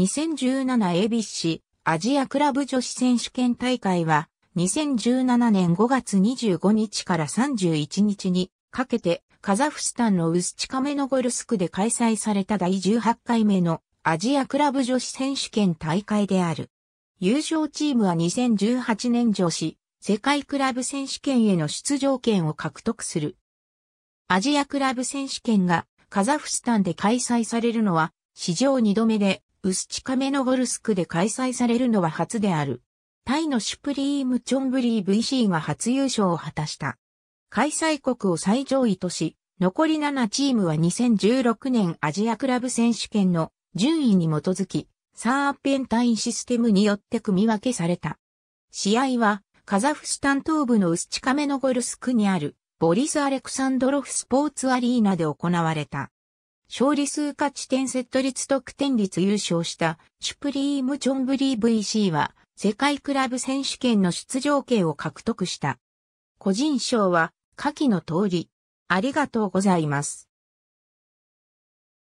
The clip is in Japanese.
2017 ABC アジアクラブ女子選手権大会は2017年5月25日から31日にかけてカザフスタンのウスチカメノゴルスクで開催された第18回目のアジアクラブ女子選手権大会である。優勝チームは2018年女子世界クラブ選手権への出場権を獲得する。アジアクラブ選手権がカザフスタンで開催されるのは史上2度目でウスチカメノゴルスクで開催されるのは初である。タイのシュプリームチョンブリー VC が初優勝を果たした。開催国を最上位とし、残り7チームは2016年アジアクラブ選手権の順位に基づき、サーペンタインシステムによって組み分けされた。試合は、カザフスタン東部のウスチカメノゴルスクにある、ボリス・アレクサンドロフスポーツアリーナで行われた。勝利数価値点セット率得点率優勝したシュプリームチョンブリー VC は世界クラブ選手権の出場権を獲得した。個人賞は下記の通り。ありがとうございます。